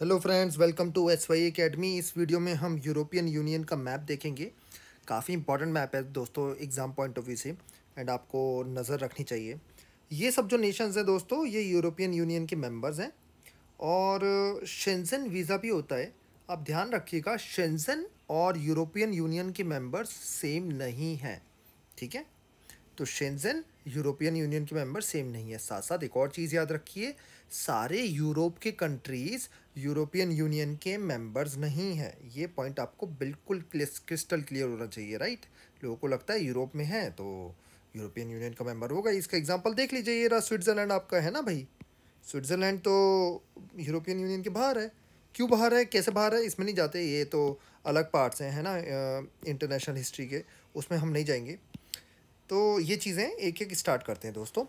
hello friends welcome to S Y academy इस वीडियो में हम यूरोपियन यूनियन का मैप देखेंगे काफ़ी इंपॉर्टेंट मैप है दोस्तों एग्ज़ाम पॉइंट ऑफ व्यू से एंड आपको नज़र रखनी चाहिए ये सब जो नेशंस हैं दोस्तों ये यूरोपियन यूनियन के मेंबर्स हैं और शेंजन वीज़ा भी होता है आप ध्यान रखिएगा शेंजन और यूरोपियन यूनियन के मेम्बर्स सेम नहीं हैं ठीक है तो शेंजन यूरोपियन यूनियन के मेंबर सेम नहीं है साथ साथ एक और चीज़ याद रखिए सारे यूरोप के कंट्रीज़ यूरोपियन यूनियन के मेंबर्स नहीं हैं ये पॉइंट आपको बिल्कुल क्रिस्टल क्लियर होना चाहिए राइट लोगों को लगता है यूरोप में है तो यूरोपियन यूनियन का मेंबर होगा इसका एग्जाम्पल देख लीजिए ये रहा स्विट्ज़रलैंड आपका है ना भाई स्विट्ज़रलैंड तो यूरोपियन यूनियन के बाहर है क्यों बाहर है कैसे बाहर है इसमें नहीं जाते ये तो अलग पार्ट्स हैं है ना इंटरनेशनल हिस्ट्री के उसमें हम नहीं जाएंगे तो ये चीज़ें एक एक स्टार्ट करते हैं दोस्तों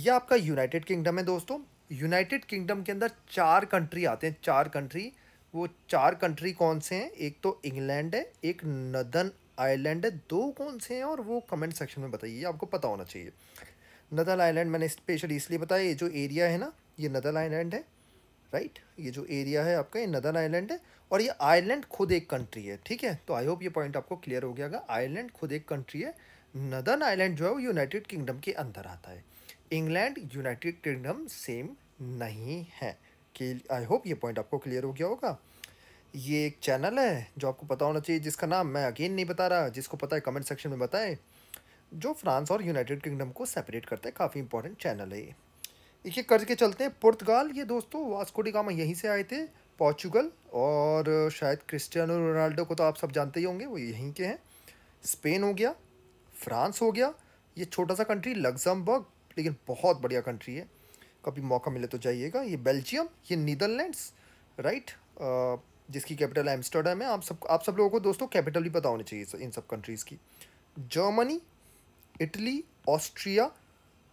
यह आपका यूनाइटेड किंगडम है दोस्तों यूनाइटेड किंगडम के अंदर चार कंट्री आते हैं चार कंट्री वो चार कंट्री कौन से हैं एक तो इंग्लैंड है एक नदन आइलैंड है दो कौन से हैं और वो कमेंट सेक्शन में बताइए आपको पता होना चाहिए नदन आइलैंड मैंने स्पेशली इसलिए बताया ये जो एरिया है ना ये नदन आइलैंड है राइट ये जो एरिया है आपका ये नदन आइलैंड है और ये आइलैंड खुद एक कंट्री है ठीक है तो आई होप ये पॉइंट आपको क्लियर हो गया आइलैंड खुद एक कंट्री है नदन आइलैंड जो है वो यूनाइटेड किंगडम के अंदर आता है इंग्लैंड यूनाइटेड किंगडम सेम नहीं है कि आई होप ये पॉइंट आपको क्लियर हो गया होगा ये एक चैनल है जो आपको पता होना चाहिए जिसका नाम मैं अगेन नहीं बता रहा जिसको पता है कमेंट सेक्शन में बताएं जो फ्रांस और यूनाइटेड किंगडम को सेपरेट करता है काफ़ी इंपॉर्टेंट चैनल है ये एक एक करके चलते हैं पुर्तगाल ये दोस्तों वास्कोडिगामा यहीं से आए थे पोर्चुगल और शायद क्रिस्टियानो रोनाल्डो को तो आप सब जानते ही होंगे वो यहीं के हैं स्पेन हो गया फ्रांस हो गया ये छोटा सा कंट्री लग्जमबर्ग लेकिन बहुत बढ़िया कंट्री है कभी मौका मिले तो जाइएगा ये बेल्जियम ये नीदरलैंड्स राइट जिसकी कैपिटल एम्स्टर्डम है आप सब आप सब लोगों को दोस्तों कैपिटल भी पता होनी चाहिए इन सब कंट्रीज़ की Germany Italy Austria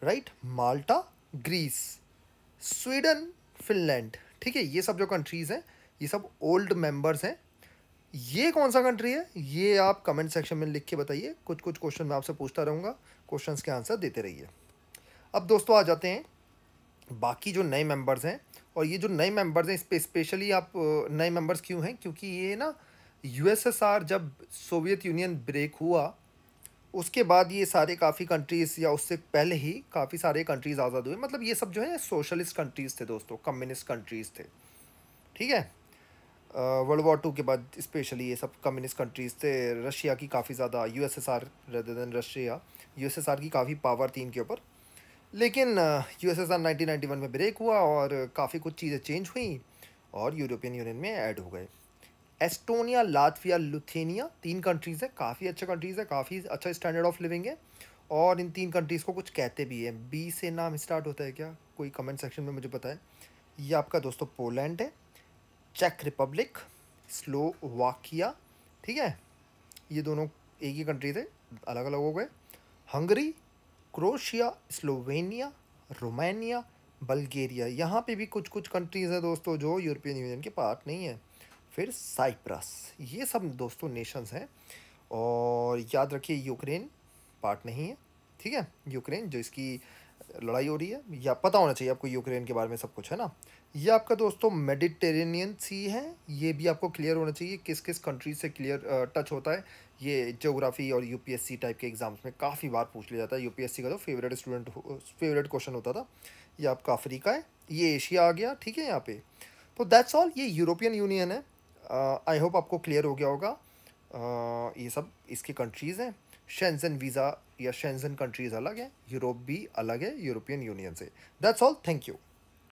right Malta Greece Sweden Finland ठीक है ये सब जो कंट्रीज़ हैं ये सब ओल्ड मेंबर्स हैं ये कौन सा कंट्री है ये आप कमेंट सेक्शन में लिख के बताइए कुछ कुछ क्वेश्चन मैं आपसे पूछता रहूँगा क्वेश्चंस के आंसर देते रहिए अब दोस्तों आ जाते हैं बाकी जो नए मेंबर्स हैं और ये जो नए मेंबर्स हैं इस पर स्पेशली आप नए मेंबर्स क्यों हैं क्योंकि ये ना यूएसएसआर जब सोवियत यूनियन ब्रेक हुआ उसके बाद ये सारे काफ़ी कंट्रीज़ या उससे पहले ही काफ़ी सारे कंट्रीज़ आज़ाद हुए मतलब ये सब जो है सोशलिस्ट कंट्रीज़ थे दोस्तों कम्युनिस्ट कंट्रीज़ थे ठीक है वर्ल्ड वॉर टू के बाद स्पेशली ये सब कम्युनिस्ट कंट्रीज़ थे रशिया की काफ़ी ज़्यादा U S S R rather than Russia U S S R की काफ़ी पावर थी इनके ऊपर लेकिन U S S R nineteen ninety one में ब्रेक हुआ और काफ़ी कुछ चीज़ें चेंज हुई और यूरोपियन यूनियन में ऐड हो गए एस्टोनिया लातविया लुथेनिया तीन कंट्रीज़ हैं काफ़ी अच्छे कंट्रीज़ है काफ़ी अच्छा स्टैंडर्ड ऑफ लिविंग है और इन तीन कंट्रीज़ को कुछ कहते भी हैं बी से नाम स्टार्ट होता है क्या कोई कमेंट सेक्शन में मुझे बताएं ये आपका दोस्तों पोलैंड है चेक रिपब्लिक स्लोवाकिया ठीक है ये दोनों एक ही कंट्री थे अलग अलग हो गए Hungary Croatia Slovenia Romania Bulgaria यहाँ पे भी कुछ कुछ कंट्रीज़ हैं दोस्तों जो यूरोपियन यूनियन के पार्ट नहीं है फिर साइप्रस ये सब दोस्तों नेशंस हैं और याद रखिए यूक्रेन पार्ट नहीं है ठीक है यूक्रेन जो इसकी लड़ाई हो रही है या पता होना चाहिए आपको यूक्रेन के बारे में सब कुछ है ना ये आपका दोस्तों मेडिटेरेनियन सी है ये भी आपको क्लियर होना चाहिए किस किस कंट्री से क्लियर टच होता है ये जोग्राफी और यूपीएससी टाइप के एग्जाम्स में काफ़ी बार पूछ लिया जाता है यूपीएससी का तो फेवरेट स्टूडेंट फेवरेट क्वेश्चन होता था ये आपका अफ्रीका है ये एशिया आ गया ठीक है यहाँ पे तो दैट्स ऑल ये यूरोपियन यूनियन है आई uh, होप आपको क्लियर हो गया होगा ये सब इसकी कंट्रीज़ हैं शेंजन वीज़ा या शेंजन कंट्रीज़ अलग हैं यूरोप भी अलग है यूरोपियन यूनियन से दैट्स ऑल थैंक यू